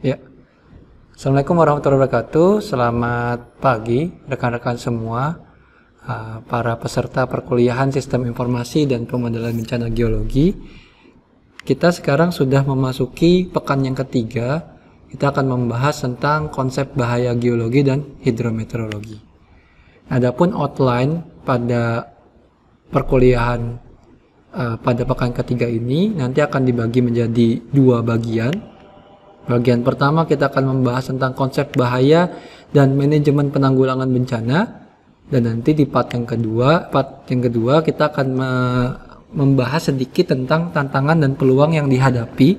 Ya. Assalamualaikum warahmatullahi wabarakatuh. Selamat pagi rekan-rekan semua, uh, para peserta perkuliahan Sistem Informasi dan Pemodelan Bencana Geologi. Kita sekarang sudah memasuki pekan yang ketiga. Kita akan membahas tentang konsep bahaya geologi dan hidrometeorologi. Adapun outline pada perkuliahan uh, pada pekan ketiga ini nanti akan dibagi menjadi dua bagian Bagian pertama kita akan membahas tentang konsep bahaya dan manajemen penanggulangan bencana. Dan nanti di part yang kedua, part yang kedua kita akan me membahas sedikit tentang tantangan dan peluang yang dihadapi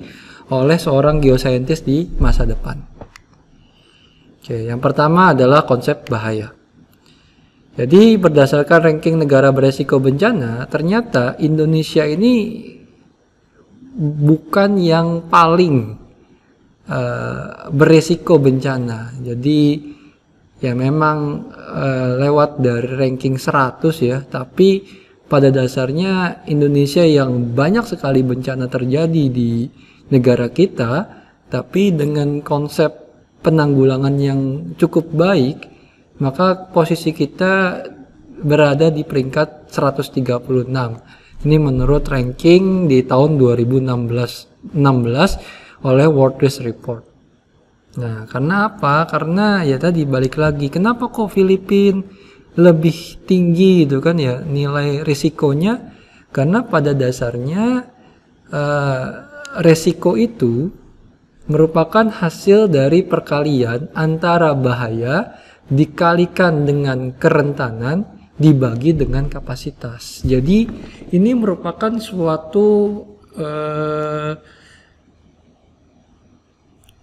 oleh seorang geoscientist di masa depan. Oke, yang pertama adalah konsep bahaya. Jadi berdasarkan ranking negara beresiko bencana, ternyata Indonesia ini bukan yang paling uh, eh, beresiko bencana. Jadi ya memang uh, lewat dari ranking 100 ya, tapi pada dasarnya Indonesia yang banyak sekali bencana terjadi di negara kita, tapi dengan konsep penanggulangan yang cukup baik, maka posisi kita berada di peringkat 136. Ini menurut ranking di tahun 2016 16 oleh World Risk Report. Nah, karena apa? Karena ya tadi balik lagi, kenapa kok Filipina lebih tinggi gitu kan ya nilai risikonya? Karena pada dasarnya uh, resiko itu merupakan hasil dari perkalian antara bahaya dikalikan dengan kerentanan dibagi dengan kapasitas. Jadi ini merupakan suatu uh,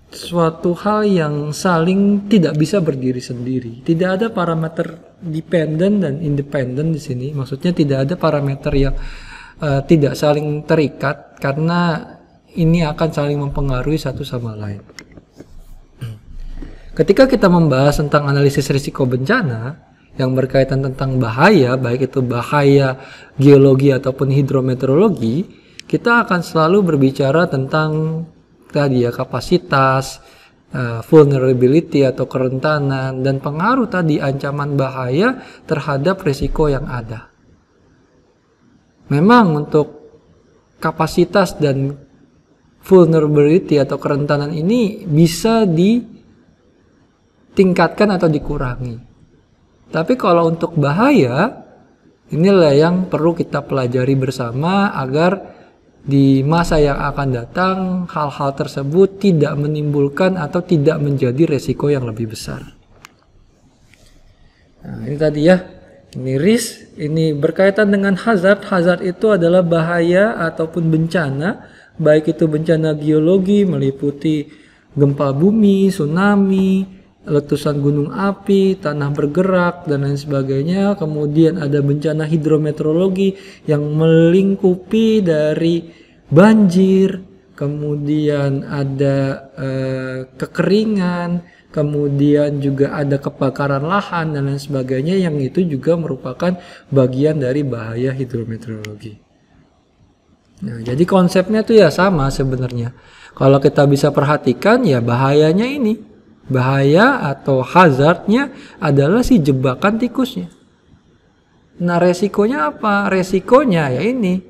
suatu hal yang saling tidak bisa berdiri sendiri. Tidak ada parameter dependent dan independent di sini. Maksudnya tidak ada parameter yang uh, tidak saling terikat karena ini akan saling mempengaruhi satu sama lain. Ketika kita membahas tentang analisis risiko bencana yang berkaitan tentang bahaya, baik itu bahaya geologi ataupun hidrometeorologi, kita akan selalu berbicara tentang tadi ya kapasitas, uh, vulnerability atau kerentanan dan pengaruh tadi ancaman bahaya terhadap risiko yang ada. Memang untuk kapasitas dan vulnerability atau kerentanan ini bisa ditingkatkan atau dikurangi. Tapi kalau untuk bahaya, inilah yang perlu kita pelajari bersama agar di masa yang akan datang hal-hal tersebut tidak menimbulkan atau tidak menjadi resiko yang lebih besar. Nah, ini tadi ya, ini risk, ini berkaitan dengan hazard. Hazard itu adalah bahaya ataupun bencana, baik itu bencana geologi meliputi gempa bumi, tsunami, letusan gunung api, tanah bergerak dan lain sebagainya. Kemudian ada bencana hidrometeorologi yang melingkupi dari banjir, kemudian ada eh, kekeringan, kemudian juga ada kebakaran lahan dan lain sebagainya yang itu juga merupakan bagian dari bahaya hidrometeorologi. Nah, jadi konsepnya tuh ya sama sebenarnya. Kalau kita bisa perhatikan ya bahayanya ini bahaya atau hazardnya adalah si jebakan tikusnya. Nah resikonya apa? Resikonya ya ini.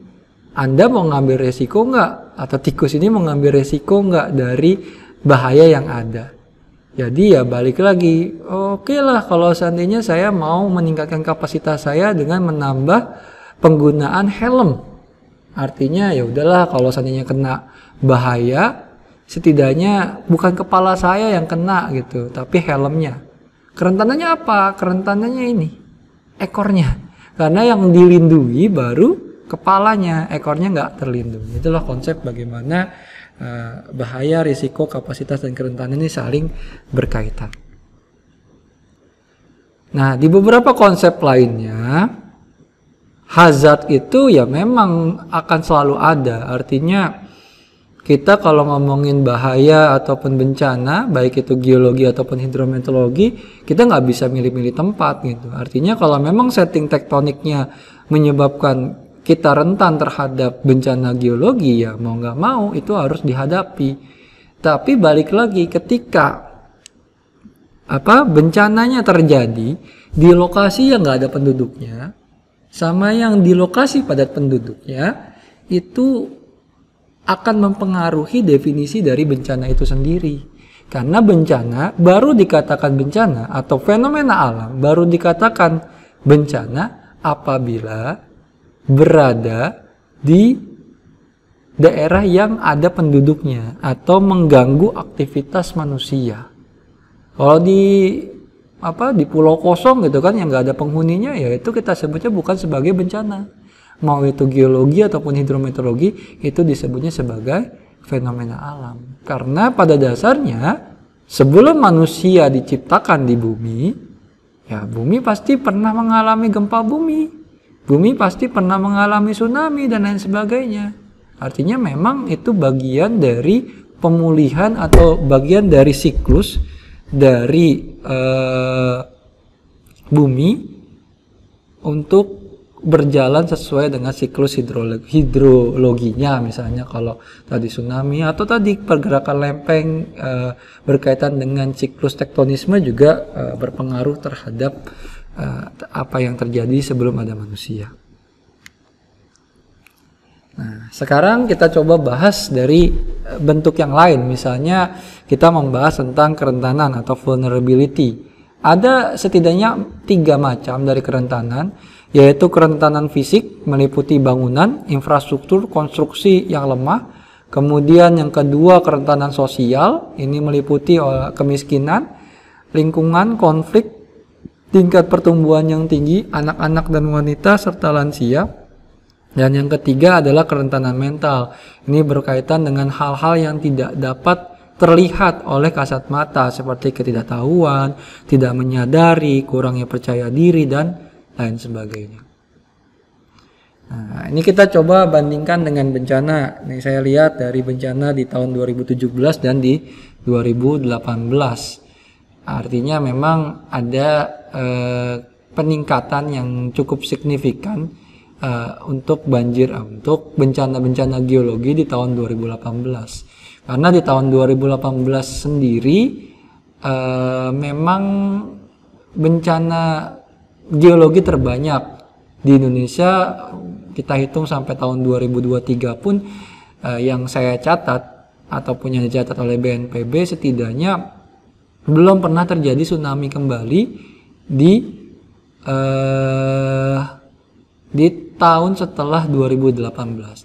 Anda mau ngambil resiko nggak? Atau tikus ini mau ngambil resiko nggak dari bahaya yang ada? Jadi ya balik lagi, oke okay lah kalau seandainya saya mau meningkatkan kapasitas saya dengan menambah penggunaan helm. Artinya ya udahlah kalau seandainya kena bahaya, setidaknya bukan kepala saya yang kena gitu, tapi helmnya. Kerentanannya apa? Kerentanannya ini, ekornya. Karena yang dilindungi baru kepalanya, ekornya nggak terlindungi. Itulah konsep bagaimana uh, bahaya, risiko, kapasitas, dan kerentanan ini saling berkaitan. Nah, di beberapa konsep lainnya, hazard itu ya memang akan selalu ada. Artinya, kita kalau ngomongin bahaya ataupun bencana, baik itu geologi ataupun hidrometeorologi, kita nggak bisa milih-milih tempat gitu. Artinya kalau memang setting tektoniknya menyebabkan kita rentan terhadap bencana geologi, ya mau nggak mau itu harus dihadapi. Tapi balik lagi ketika apa bencananya terjadi di lokasi yang nggak ada penduduknya, sama yang di lokasi padat penduduknya, itu akan mempengaruhi definisi dari bencana itu sendiri. Karena bencana baru dikatakan bencana atau fenomena alam baru dikatakan bencana apabila berada di daerah yang ada penduduknya atau mengganggu aktivitas manusia. Kalau di apa di pulau kosong gitu kan yang nggak ada penghuninya ya itu kita sebutnya bukan sebagai bencana mau itu geologi ataupun hidrometeorologi itu disebutnya sebagai fenomena alam. Karena pada dasarnya sebelum manusia diciptakan di bumi, ya bumi pasti pernah mengalami gempa bumi. Bumi pasti pernah mengalami tsunami dan lain sebagainya. Artinya memang itu bagian dari pemulihan atau bagian dari siklus dari uh, bumi untuk berjalan sesuai dengan siklus hidrologi, hidrologinya misalnya kalau tadi tsunami atau tadi pergerakan lempeng e, berkaitan dengan siklus tektonisme juga e, berpengaruh terhadap e, apa yang terjadi sebelum ada manusia. Nah, sekarang kita coba bahas dari bentuk yang lain misalnya kita membahas tentang kerentanan atau vulnerability. Ada setidaknya tiga macam dari kerentanan yaitu kerentanan fisik meliputi bangunan, infrastruktur, konstruksi yang lemah. Kemudian yang kedua kerentanan sosial, ini meliputi eh, kemiskinan, lingkungan, konflik, tingkat pertumbuhan yang tinggi, anak-anak dan wanita serta lansia. Dan yang ketiga adalah kerentanan mental. Ini berkaitan dengan hal-hal yang tidak dapat terlihat oleh kasat mata seperti ketidaktahuan, tidak menyadari, kurangnya percaya diri dan lain sebagainya. Nah, ini kita coba bandingkan dengan bencana. Ini saya lihat dari bencana di tahun 2017 dan di 2018. Artinya memang ada eh, peningkatan yang cukup signifikan eh, untuk banjir ah, untuk bencana-bencana geologi di tahun 2018. Karena di tahun 2018 sendiri eh, memang bencana geologi terbanyak di Indonesia kita hitung sampai tahun 2023 pun eh, yang saya catat atau punya dicatat oleh BNPB setidaknya belum pernah terjadi tsunami kembali di eh, di tahun setelah 2018.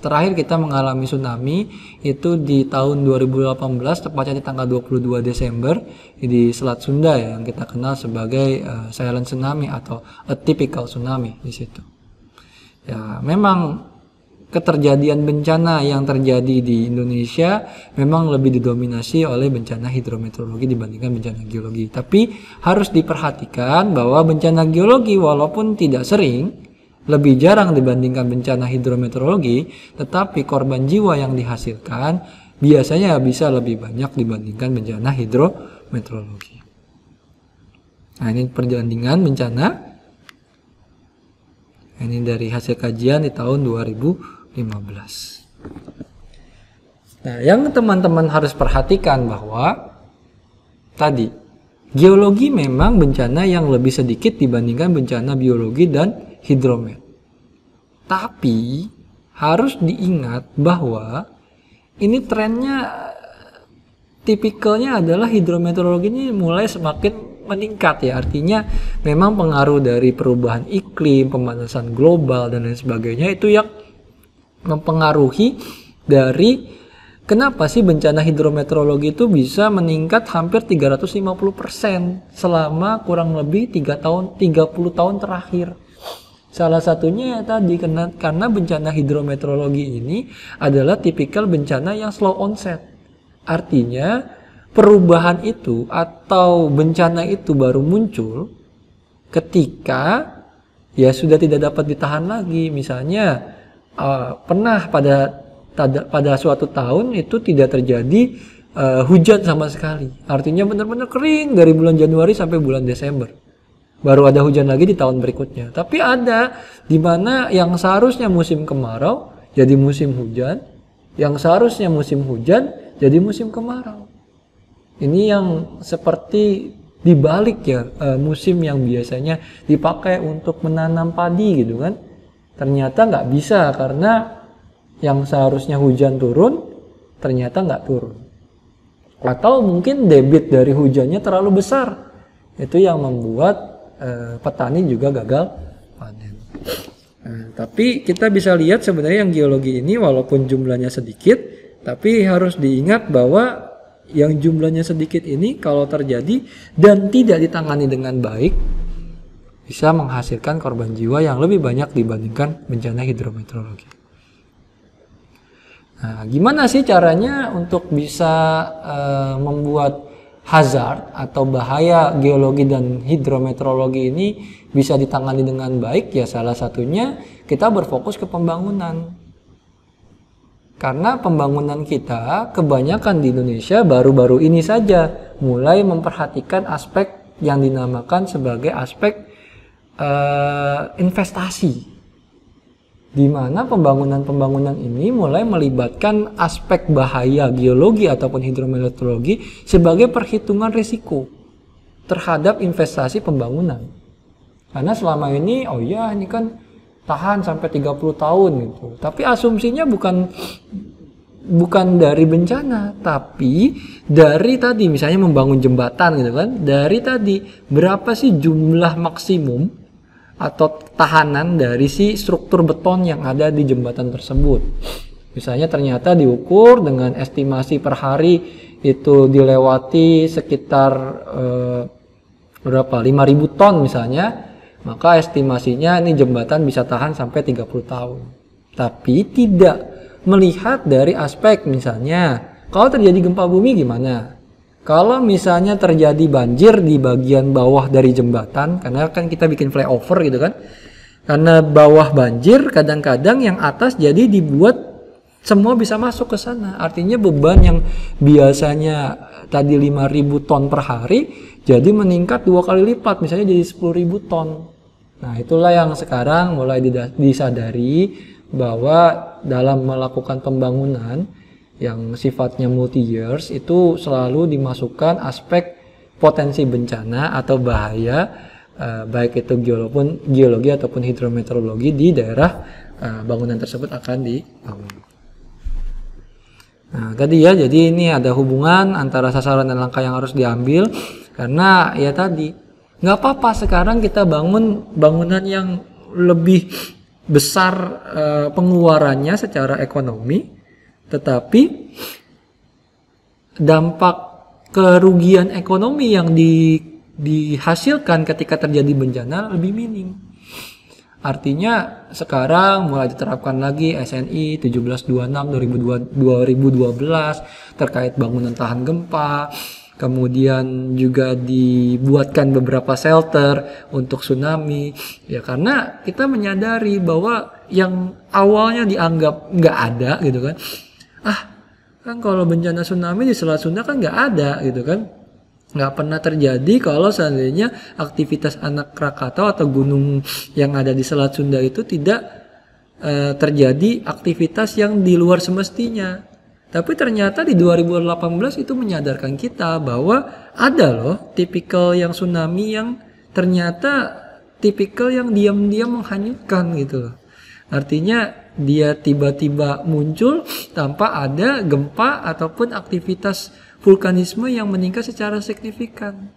Terakhir kita mengalami tsunami itu di tahun 2018 tepatnya di tanggal 22 Desember di Selat Sunda ya, yang kita kenal sebagai uh, silent tsunami atau atypical tsunami di situ. Ya, memang keterjadian bencana yang terjadi di Indonesia memang lebih didominasi oleh bencana hidrometeorologi dibandingkan bencana geologi. Tapi harus diperhatikan bahwa bencana geologi walaupun tidak sering lebih jarang dibandingkan bencana hidrometeorologi, tetapi korban jiwa yang dihasilkan biasanya bisa lebih banyak dibandingkan bencana hidrometeorologi. Nah, ini perbandingan bencana. Nah, ini dari hasil kajian di tahun 2015. Nah, yang teman-teman harus perhatikan bahwa tadi geologi memang bencana yang lebih sedikit dibandingkan bencana biologi dan hidromet. Tapi harus diingat bahwa ini trennya tipikalnya adalah hidrometeorologi ini mulai semakin meningkat ya artinya memang pengaruh dari perubahan iklim pemanasan global dan lain sebagainya itu yang mempengaruhi dari kenapa sih bencana hidrometeorologi itu bisa meningkat hampir 350% selama kurang lebih 3 tahun 30 tahun terakhir Salah satunya ya tadi karena, karena bencana hidrometeorologi ini adalah tipikal bencana yang slow onset. Artinya perubahan itu atau bencana itu baru muncul ketika ya sudah tidak dapat ditahan lagi. Misalnya uh, pernah pada tada, pada suatu tahun itu tidak terjadi uh, hujan sama sekali. Artinya benar-benar kering dari bulan Januari sampai bulan Desember baru ada hujan lagi di tahun berikutnya. Tapi ada di mana yang seharusnya musim kemarau jadi musim hujan, yang seharusnya musim hujan jadi musim kemarau. Ini yang seperti dibalik ya e, musim yang biasanya dipakai untuk menanam padi gitu kan. Ternyata nggak bisa karena yang seharusnya hujan turun ternyata nggak turun. Atau mungkin debit dari hujannya terlalu besar. Itu yang membuat eh, petani juga gagal panen. Nah, tapi kita bisa lihat sebenarnya yang geologi ini walaupun jumlahnya sedikit, tapi harus diingat bahwa yang jumlahnya sedikit ini kalau terjadi dan tidak ditangani dengan baik bisa menghasilkan korban jiwa yang lebih banyak dibandingkan bencana hidrometeorologi. Nah, gimana sih caranya untuk bisa uh, membuat hazard atau bahaya geologi dan hidrometeorologi ini bisa ditangani dengan baik ya salah satunya kita berfokus ke pembangunan. Karena pembangunan kita kebanyakan di Indonesia baru-baru ini saja mulai memperhatikan aspek yang dinamakan sebagai aspek uh, investasi di mana pembangunan-pembangunan ini mulai melibatkan aspek bahaya geologi ataupun hidrometeorologi sebagai perhitungan risiko terhadap investasi pembangunan. Karena selama ini, oh ya ini kan tahan sampai 30 tahun gitu. Tapi asumsinya bukan bukan dari bencana, tapi dari tadi misalnya membangun jembatan gitu kan. Dari tadi berapa sih jumlah maksimum atau tahanan dari si struktur beton yang ada di jembatan tersebut. Misalnya ternyata diukur dengan estimasi per hari itu dilewati sekitar eh, berapa 5000 ton misalnya, maka estimasinya ini jembatan bisa tahan sampai 30 tahun. Tapi tidak melihat dari aspek misalnya kalau terjadi gempa bumi gimana? Kalau misalnya terjadi banjir di bagian bawah dari jembatan, karena kan kita bikin flyover gitu kan, karena bawah banjir kadang-kadang yang atas jadi dibuat semua bisa masuk ke sana. Artinya beban yang biasanya tadi 5.000 ton per hari jadi meningkat dua kali lipat, misalnya jadi 10.000 ton. Nah itulah yang sekarang mulai disadari bahwa dalam melakukan pembangunan yang sifatnya multi years itu selalu dimasukkan aspek potensi bencana atau bahaya eh, baik itu geologi, geologi ataupun hidrometeorologi di daerah eh, bangunan tersebut akan dibangun. Nah, tadi ya, jadi ini ada hubungan antara sasaran dan langkah yang harus diambil karena ya tadi nggak apa-apa sekarang kita bangun bangunan yang lebih besar eh, pengeluarannya secara ekonomi tetapi dampak kerugian ekonomi yang di, dihasilkan ketika terjadi bencana lebih minim. Artinya sekarang mulai diterapkan lagi SNI 1726 2012 terkait bangunan tahan gempa, kemudian juga dibuatkan beberapa shelter untuk tsunami ya karena kita menyadari bahwa yang awalnya dianggap nggak ada gitu kan ah kan kalau bencana tsunami di Selat Sunda kan nggak ada gitu kan nggak pernah terjadi kalau seandainya aktivitas anak Krakatau atau gunung yang ada di Selat Sunda itu tidak e, terjadi aktivitas yang di luar semestinya. Tapi ternyata di 2018 itu menyadarkan kita bahwa ada loh tipikal yang tsunami yang ternyata tipikal yang diam-diam menghanyutkan gitu loh. Artinya dia tiba-tiba muncul tanpa ada gempa ataupun aktivitas vulkanisme yang meningkat secara signifikan.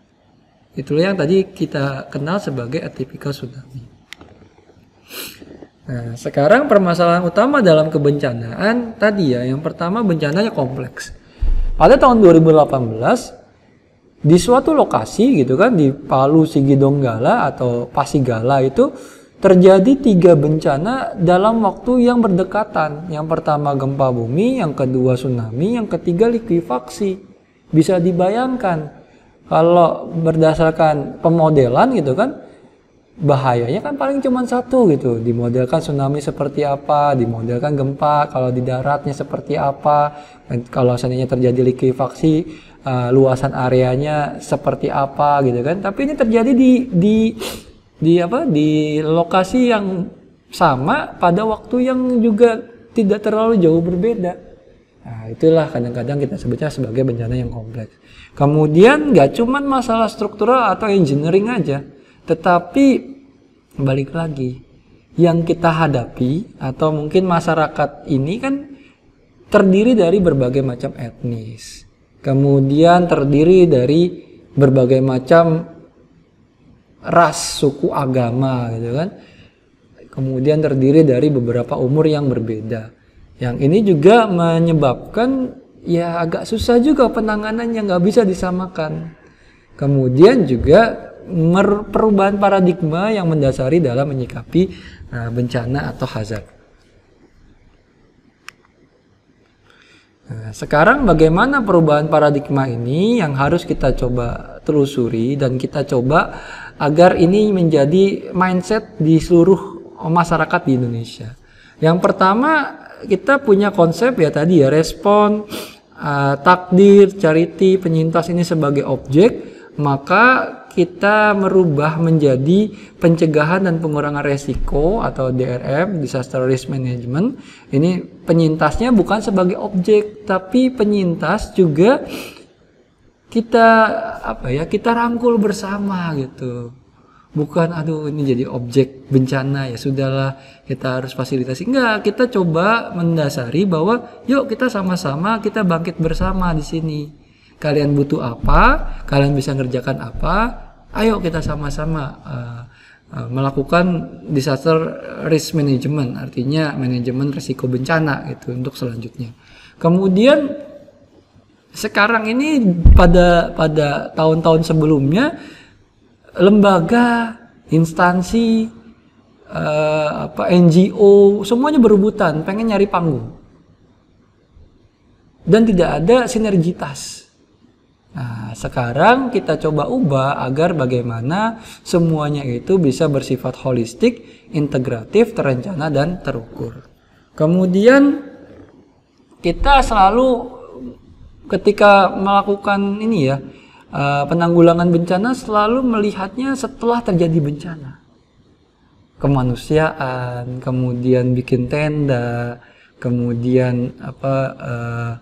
Itulah yang tadi kita kenal sebagai atipikal tsunami. Nah, sekarang permasalahan utama dalam kebencanaan tadi ya, yang pertama bencananya kompleks. Pada tahun 2018 di suatu lokasi gitu kan di Palu Sigi Donggala atau Pasigala itu terjadi tiga bencana dalam waktu yang berdekatan. Yang pertama gempa bumi, yang kedua tsunami, yang ketiga likuifaksi. Bisa dibayangkan kalau berdasarkan pemodelan gitu kan bahayanya kan paling cuma satu gitu dimodelkan tsunami seperti apa dimodelkan gempa kalau di daratnya seperti apa dan kalau seandainya terjadi likuifaksi uh, luasan areanya seperti apa gitu kan tapi ini terjadi di di di apa di lokasi yang sama pada waktu yang juga tidak terlalu jauh berbeda. Nah, itulah kadang-kadang kita sebutnya sebagai bencana yang kompleks. Kemudian nggak cuman masalah struktural atau engineering aja, tetapi balik lagi yang kita hadapi atau mungkin masyarakat ini kan terdiri dari berbagai macam etnis. Kemudian terdiri dari berbagai macam ras, suku, agama gitu kan. Kemudian terdiri dari beberapa umur yang berbeda. Yang ini juga menyebabkan ya agak susah juga penanganan yang nggak bisa disamakan. Kemudian juga perubahan paradigma yang mendasari dalam menyikapi uh, bencana atau hazard. Nah, sekarang bagaimana perubahan paradigma ini yang harus kita coba telusuri dan kita coba agar ini menjadi mindset di seluruh masyarakat di Indonesia. Yang pertama kita punya konsep ya tadi ya respon, uh, takdir, charity, penyintas ini sebagai objek, maka kita merubah menjadi pencegahan dan pengurangan resiko atau DRM disaster risk management ini penyintasnya bukan sebagai objek tapi penyintas juga kita apa ya kita rangkul bersama gitu bukan aduh ini jadi objek bencana ya sudahlah kita harus fasilitasi enggak kita coba mendasari bahwa yuk kita sama-sama kita bangkit bersama di sini kalian butuh apa kalian bisa ngerjakan apa ayo kita sama-sama uh, uh, melakukan disaster risk management artinya manajemen risiko bencana gitu untuk selanjutnya kemudian sekarang ini pada pada tahun-tahun sebelumnya lembaga, instansi, uh, apa NGO semuanya berebutan pengen nyari panggung. Dan tidak ada sinergitas. Nah, sekarang kita coba ubah agar bagaimana semuanya itu bisa bersifat holistik, integratif, terencana, dan terukur. Kemudian kita selalu ketika melakukan ini ya eh, penanggulangan bencana selalu melihatnya setelah terjadi bencana kemanusiaan kemudian bikin tenda kemudian apa uh,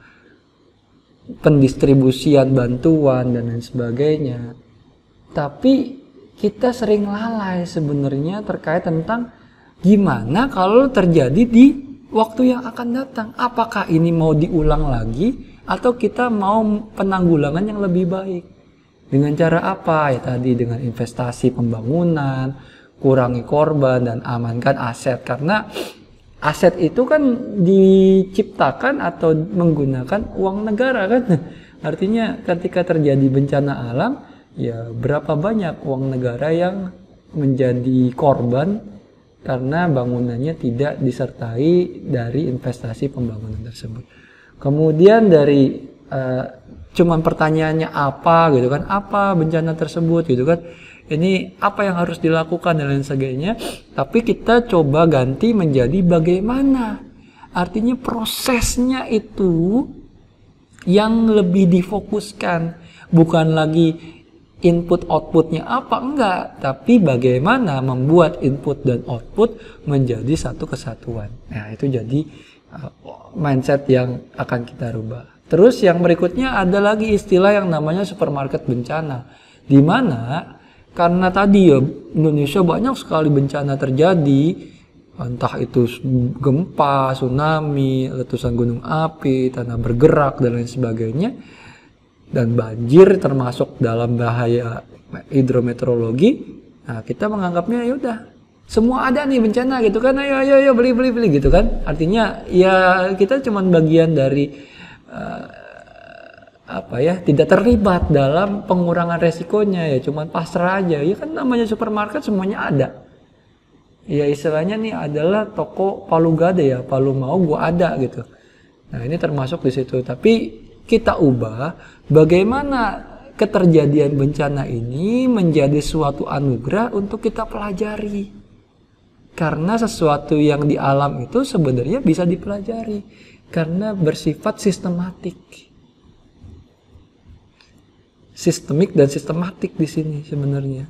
pendistribusian bantuan dan lain sebagainya tapi kita sering lalai sebenarnya terkait tentang gimana kalau terjadi di waktu yang akan datang apakah ini mau diulang lagi atau kita mau penanggulangan yang lebih baik dengan cara apa ya tadi dengan investasi pembangunan kurangi korban dan amankan aset karena aset itu kan diciptakan atau menggunakan uang negara kan artinya ketika terjadi bencana alam ya berapa banyak uang negara yang menjadi korban karena bangunannya tidak disertai dari investasi pembangunan tersebut. Kemudian dari uh, cuman pertanyaannya apa gitu kan, apa bencana tersebut gitu kan. Ini apa yang harus dilakukan dan lain sebagainya. Tapi kita coba ganti menjadi bagaimana. Artinya prosesnya itu yang lebih difokuskan bukan lagi input outputnya apa enggak tapi bagaimana membuat input dan output menjadi satu kesatuan nah itu jadi mindset yang akan kita rubah. Terus yang berikutnya ada lagi istilah yang namanya supermarket bencana. Di mana karena tadi ya Indonesia banyak sekali bencana terjadi, entah itu gempa, tsunami, letusan gunung api, tanah bergerak dan lain sebagainya. Dan banjir termasuk dalam bahaya hidrometeorologi. Nah, kita menganggapnya ya udah semua ada nih bencana gitu kan ayo ayo ayo beli beli beli gitu kan artinya ya kita cuma bagian dari uh, apa ya tidak terlibat dalam pengurangan resikonya ya cuman pasrah aja ya kan namanya supermarket semuanya ada ya istilahnya nih adalah toko palu gade ya palu mau gua ada gitu nah ini termasuk di situ tapi kita ubah bagaimana keterjadian bencana ini menjadi suatu anugerah untuk kita pelajari karena sesuatu yang di alam itu sebenarnya bisa dipelajari karena bersifat sistematik. Sistemik dan sistematik di sini sebenarnya.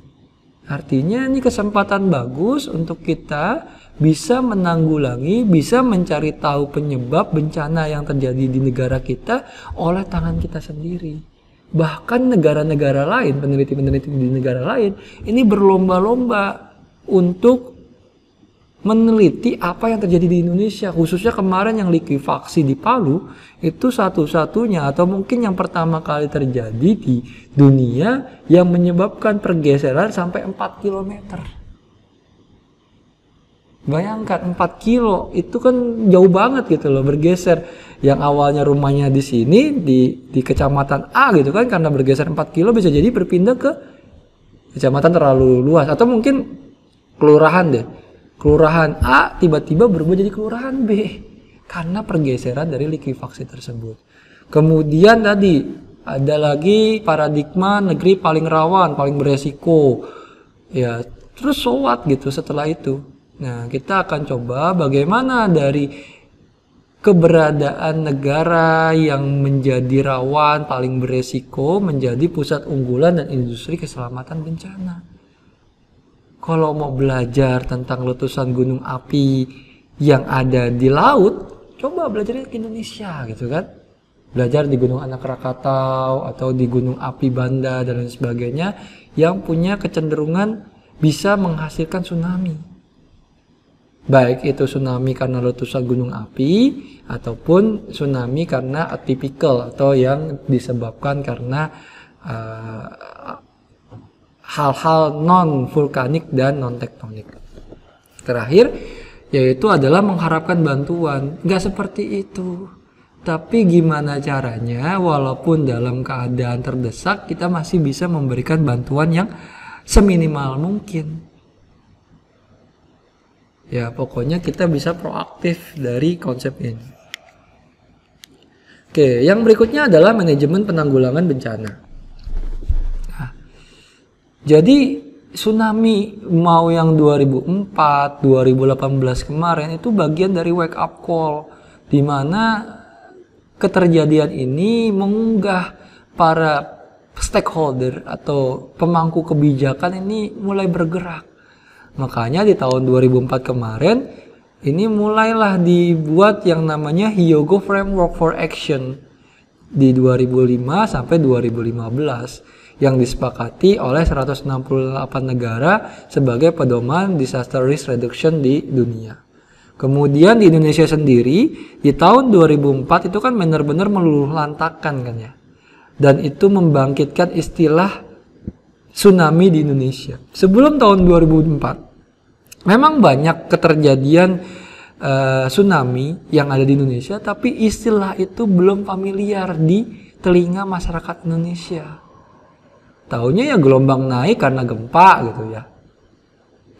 Artinya ini kesempatan bagus untuk kita bisa menanggulangi, bisa mencari tahu penyebab bencana yang terjadi di negara kita oleh tangan kita sendiri. Bahkan negara-negara lain, peneliti-peneliti di negara lain, ini berlomba-lomba untuk meneliti apa yang terjadi di Indonesia khususnya kemarin yang likuifaksi di Palu itu satu-satunya atau mungkin yang pertama kali terjadi di dunia yang menyebabkan pergeseran sampai 4 km bayangkan 4 kilo itu kan jauh banget gitu loh bergeser yang awalnya rumahnya di sini di di kecamatan A gitu kan karena bergeser 4 kilo bisa jadi berpindah ke kecamatan terlalu luas atau mungkin kelurahan deh kelurahan A tiba-tiba berubah jadi kelurahan B karena pergeseran dari likuifaksi tersebut. Kemudian tadi ada lagi paradigma negeri paling rawan, paling beresiko. Ya, terus sowat gitu setelah itu. Nah, kita akan coba bagaimana dari keberadaan negara yang menjadi rawan paling beresiko menjadi pusat unggulan dan industri keselamatan bencana kalau mau belajar tentang letusan gunung api yang ada di laut, coba belajar ke Indonesia gitu kan. Belajar di Gunung Anak Krakatau atau di Gunung Api Banda dan lain sebagainya yang punya kecenderungan bisa menghasilkan tsunami. Baik itu tsunami karena letusan gunung api ataupun tsunami karena atipikal atau yang disebabkan karena uh, hal-hal non vulkanik dan non tektonik. Terakhir yaitu adalah mengharapkan bantuan. Nggak seperti itu. Tapi gimana caranya walaupun dalam keadaan terdesak kita masih bisa memberikan bantuan yang seminimal mungkin. Ya, pokoknya kita bisa proaktif dari konsep ini. Oke, yang berikutnya adalah manajemen penanggulangan bencana. Jadi tsunami mau yang 2004, 2018 kemarin itu bagian dari wake up call di mana keterjadian ini mengunggah para stakeholder atau pemangku kebijakan ini mulai bergerak. Makanya di tahun 2004 kemarin ini mulailah dibuat yang namanya Hyogo Framework for Action di 2005 sampai 2015 yang disepakati oleh 168 negara sebagai pedoman disaster risk reduction di dunia. Kemudian di Indonesia sendiri di tahun 2004 itu kan benar-benar meluluh lantakan kan ya. Dan itu membangkitkan istilah tsunami di Indonesia. Sebelum tahun 2004 memang banyak keterjadian uh, tsunami yang ada di Indonesia tapi istilah itu belum familiar di telinga masyarakat Indonesia. Tahunya ya gelombang naik karena gempa gitu ya.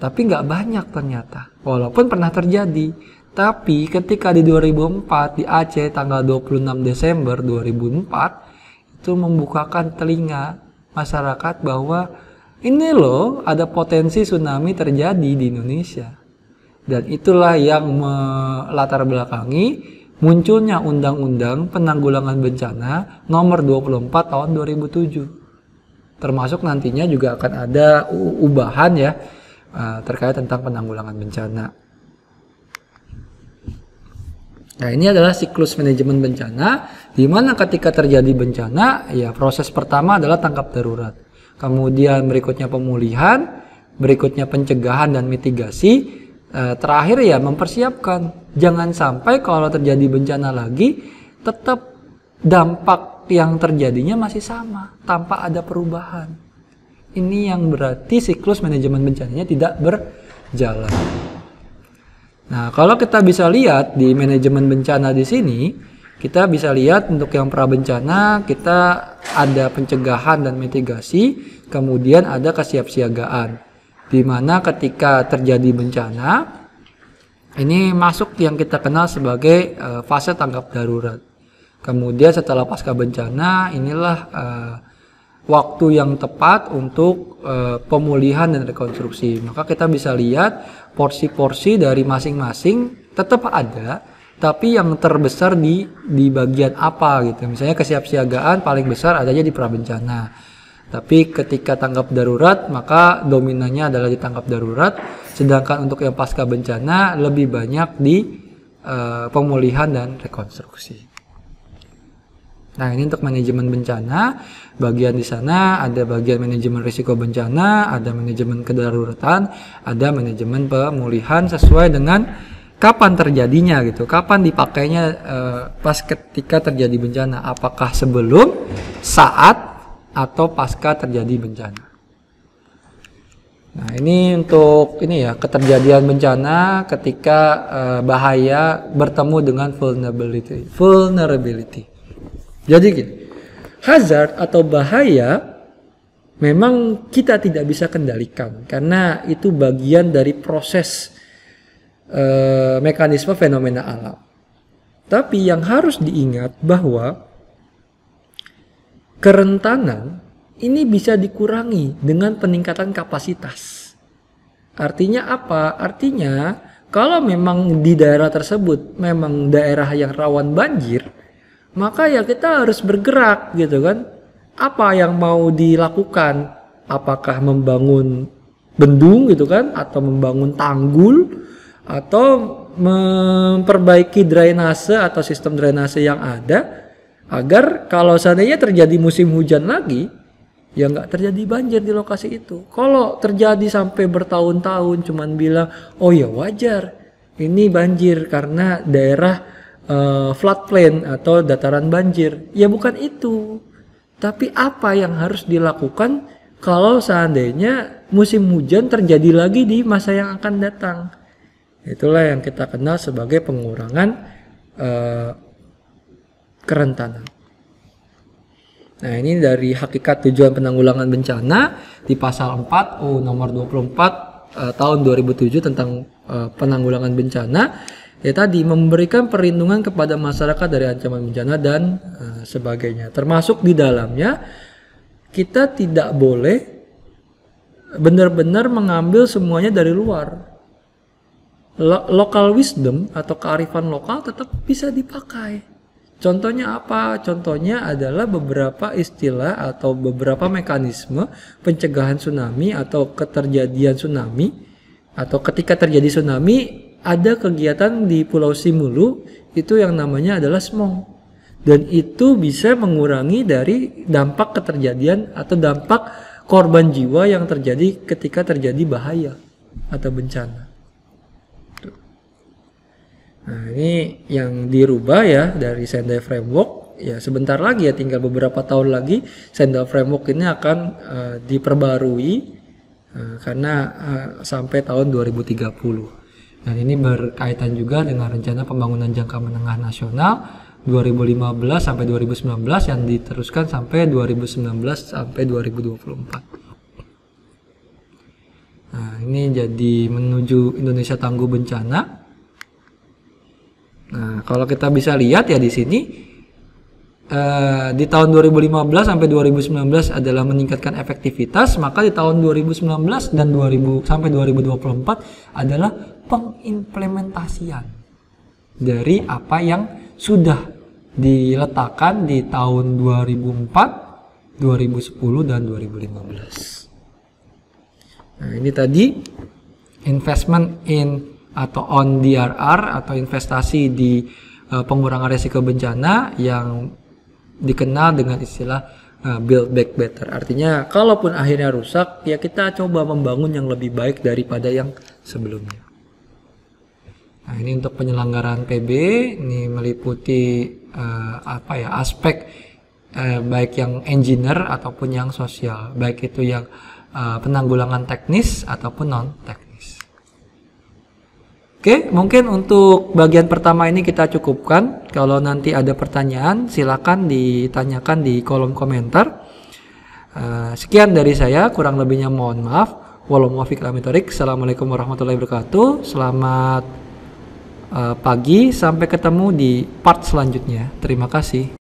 Tapi nggak banyak ternyata. Walaupun pernah terjadi. Tapi ketika di 2004 di Aceh tanggal 26 Desember 2004 itu membukakan telinga masyarakat bahwa ini loh ada potensi tsunami terjadi di Indonesia. Dan itulah yang melatar belakangi munculnya Undang-Undang Penanggulangan Bencana nomor 24 tahun 2007. Termasuk nantinya juga akan ada ubahan ya eh, terkait tentang penanggulangan bencana. Nah, ini adalah siklus manajemen bencana di mana ketika terjadi bencana, ya proses pertama adalah tangkap darurat. Kemudian berikutnya pemulihan, berikutnya pencegahan dan mitigasi, eh, terakhir ya mempersiapkan. Jangan sampai kalau terjadi bencana lagi tetap dampak yang terjadinya masih sama tanpa ada perubahan. Ini yang berarti siklus manajemen bencananya tidak berjalan. Nah, kalau kita bisa lihat di manajemen bencana di sini, kita bisa lihat untuk yang pra-bencana kita ada pencegahan dan mitigasi, kemudian ada kesiapsiagaan. Di mana ketika terjadi bencana, ini masuk yang kita kenal sebagai eh, fase tanggap darurat. Kemudian setelah pasca bencana inilah uh, waktu yang tepat untuk uh, pemulihan dan rekonstruksi. Maka kita bisa lihat porsi-porsi dari masing-masing tetap ada, tapi yang terbesar di di bagian apa gitu. Misalnya kesiapsiagaan paling besar adanya di prabencana. Tapi ketika tanggap darurat maka dominannya adalah di tanggap darurat, sedangkan untuk yang pasca bencana lebih banyak di uh, pemulihan dan rekonstruksi. Nah, ini untuk manajemen bencana, bagian di sana ada bagian manajemen risiko bencana, ada manajemen kedaruratan, ada manajemen pemulihan sesuai dengan kapan terjadinya gitu. Kapan dipakainya eh, pas ketika terjadi bencana, apakah sebelum, saat atau pasca terjadi bencana. Nah, ini untuk ini ya, keterjadian bencana ketika eh, bahaya bertemu dengan vulnerability. Vulnerability. Jadi gini, hazard atau bahaya memang kita tidak bisa kendalikan karena itu bagian dari proses e, mekanisme fenomena alam. Tapi yang harus diingat bahwa kerentanan ini bisa dikurangi dengan peningkatan kapasitas. Artinya apa? Artinya kalau memang di daerah tersebut memang daerah yang rawan banjir, maka ya kita harus bergerak gitu kan. Apa yang mau dilakukan? Apakah membangun bendung gitu kan atau membangun tanggul atau memperbaiki drainase atau sistem drainase yang ada agar kalau seandainya terjadi musim hujan lagi ya nggak terjadi banjir di lokasi itu. Kalau terjadi sampai bertahun-tahun cuman bilang oh ya wajar ini banjir karena daerah uh, floodplain atau dataran banjir. Ya bukan itu. Tapi apa yang harus dilakukan kalau seandainya musim hujan terjadi lagi di masa yang akan datang? Itulah yang kita kenal sebagai pengurangan uh, kerentanan. Nah, ini dari hakikat tujuan penanggulangan bencana di pasal 4 U nomor 24 uh, eh, tahun 2007 tentang uh, penanggulangan bencana ya tadi memberikan perlindungan kepada masyarakat dari ancaman bencana dan uh, sebagainya. Termasuk di dalamnya kita tidak boleh benar-benar mengambil semuanya dari luar. Lo local wisdom atau kearifan lokal tetap bisa dipakai. Contohnya apa? Contohnya adalah beberapa istilah atau beberapa mekanisme pencegahan tsunami atau keterjadian tsunami atau ketika terjadi tsunami ada kegiatan di Pulau Simulu itu yang namanya adalah smog dan itu bisa mengurangi dari dampak keterjadian atau dampak korban jiwa yang terjadi ketika terjadi bahaya atau bencana. Nah, ini yang dirubah ya dari Sendai Framework. Ya, sebentar lagi ya tinggal beberapa tahun lagi Sendai Framework ini akan uh, diperbarui uh, karena uh, sampai tahun 2030. Dan ini berkaitan juga dengan rencana pembangunan jangka menengah nasional 2015 sampai 2019 yang diteruskan sampai 2019 sampai 2024. Nah, ini jadi menuju Indonesia tangguh bencana. Nah, kalau kita bisa lihat ya di sini eh, di tahun 2015 sampai 2019 adalah meningkatkan efektivitas, maka di tahun 2019 dan 2000 sampai 2024 adalah pengimplementasian dari apa yang sudah diletakkan di tahun 2004, 2010 dan 2015. Nah, ini tadi investment in atau on DRR atau investasi di uh, pengurangan risiko bencana yang dikenal dengan istilah uh, build back better. Artinya kalaupun akhirnya rusak ya kita coba membangun yang lebih baik daripada yang sebelumnya. Nah, ini untuk penyelenggaraan PB ini meliputi uh, apa ya aspek uh, baik yang engineer ataupun yang sosial, baik itu yang uh, penanggulangan teknis ataupun non teknis. Oke, mungkin untuk bagian pertama ini kita cukupkan. Kalau nanti ada pertanyaan, silakan ditanyakan di kolom komentar. Uh, sekian dari saya, kurang lebihnya mohon maaf. Walau Assalamualaikum warahmatullahi wabarakatuh. Selamat Eh, pagi. Sampai ketemu di part selanjutnya. Terima kasih.